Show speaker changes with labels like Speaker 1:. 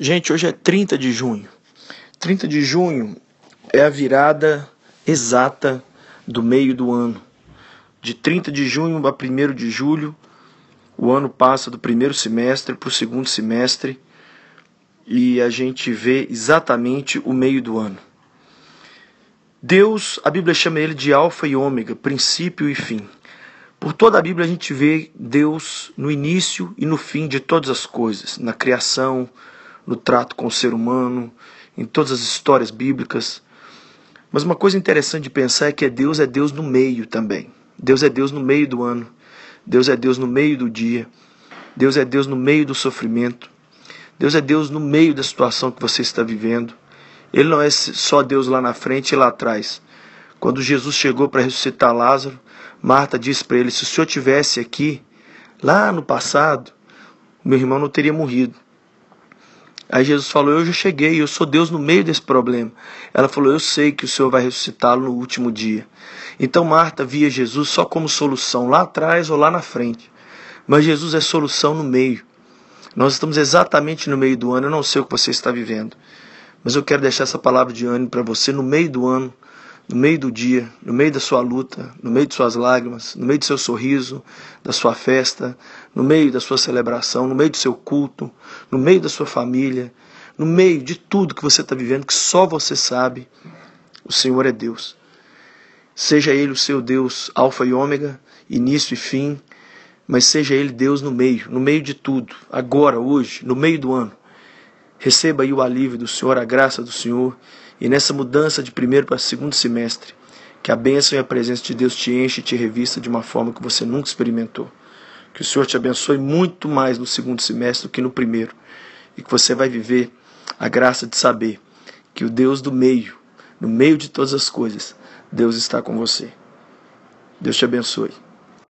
Speaker 1: Gente, hoje é 30 de junho. 30 de junho é a virada exata do meio do ano. De 30 de junho a 1 de julho, o ano passa do primeiro semestre para o segundo semestre e a gente vê exatamente o meio do ano. Deus, a Bíblia chama ele de Alfa e Ômega, princípio e fim. Por toda a Bíblia a gente vê Deus no início e no fim de todas as coisas, na criação, no trato com o ser humano, em todas as histórias bíblicas. Mas uma coisa interessante de pensar é que Deus é Deus no meio também. Deus é Deus no meio do ano. Deus é Deus no meio do dia. Deus é Deus no meio do sofrimento. Deus é Deus no meio da situação que você está vivendo. Ele não é só Deus lá na frente e lá atrás. Quando Jesus chegou para ressuscitar Lázaro, Marta disse para ele: Se o senhor tivesse aqui, lá no passado, meu irmão não teria morrido. Aí Jesus falou: Eu já cheguei, eu sou Deus no meio desse problema. Ela falou: Eu sei que o Senhor vai ressuscitá-lo no último dia. Então Marta via Jesus só como solução lá atrás ou lá na frente. Mas Jesus é solução no meio. Nós estamos exatamente no meio do ano. Eu não sei o que você está vivendo, mas eu quero deixar essa palavra de ânimo para você no meio do ano no meio do dia, no meio da sua luta, no meio de suas lágrimas, no meio do seu sorriso, da sua festa, no meio da sua celebração, no meio do seu culto, no meio da sua família, no meio de tudo que você está vivendo, que só você sabe, o Senhor é Deus. Seja Ele o seu Deus, Alfa e Ômega, início e fim, mas seja Ele Deus no meio, no meio de tudo, agora, hoje, no meio do ano. Receba aí o alívio do Senhor, a graça do Senhor e nessa mudança de primeiro para segundo semestre, que a bênção e a presença de Deus te enche e te revista de uma forma que você nunca experimentou. Que o Senhor te abençoe muito mais no segundo semestre do que no primeiro. E que você vai viver a graça de saber que o Deus do meio, no meio de todas as coisas, Deus está com você. Deus te abençoe.